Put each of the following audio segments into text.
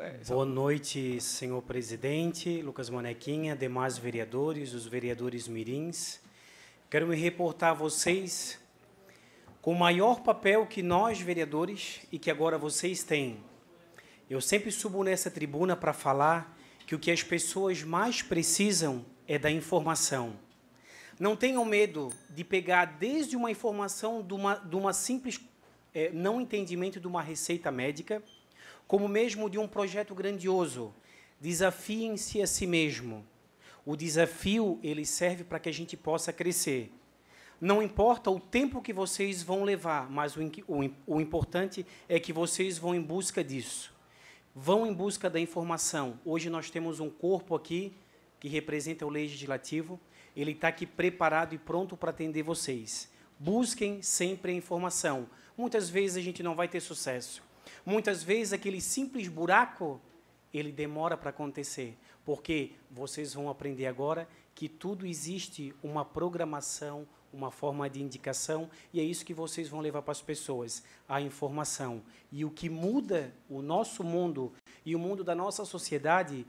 É, Boa noite, senhor presidente, Lucas Manequinha, demais vereadores, os vereadores mirins. Quero me reportar a vocês com o maior papel que nós, vereadores, e que agora vocês têm. Eu sempre subo nessa tribuna para falar que o que as pessoas mais precisam é da informação. Não tenham medo de pegar desde uma informação de uma, de uma simples é, não entendimento de uma receita médica, como mesmo de um projeto grandioso. Desafiem-se a si mesmo. O desafio ele serve para que a gente possa crescer. Não importa o tempo que vocês vão levar, mas o, o, o importante é que vocês vão em busca disso. Vão em busca da informação. Hoje nós temos um corpo aqui que representa o legislativo. Ele está aqui preparado e pronto para atender vocês. Busquem sempre a informação. Muitas vezes a gente não vai ter sucesso, muitas vezes aquele simples buraco, ele demora para acontecer, porque vocês vão aprender agora que tudo existe uma programação, uma forma de indicação, e é isso que vocês vão levar para as pessoas, a informação. E o que muda o nosso mundo e o mundo da nossa sociedade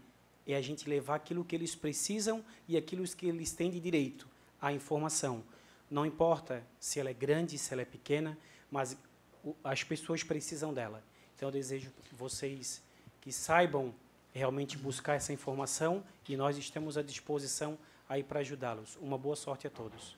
é a gente levar aquilo que eles precisam e aquilo que eles têm de direito, a informação. Não importa se ela é grande, se ela é pequena, mas as pessoas precisam dela. Então, eu desejo que vocês que saibam realmente buscar essa informação e nós estamos à disposição aí para ajudá-los. Uma boa sorte a todos.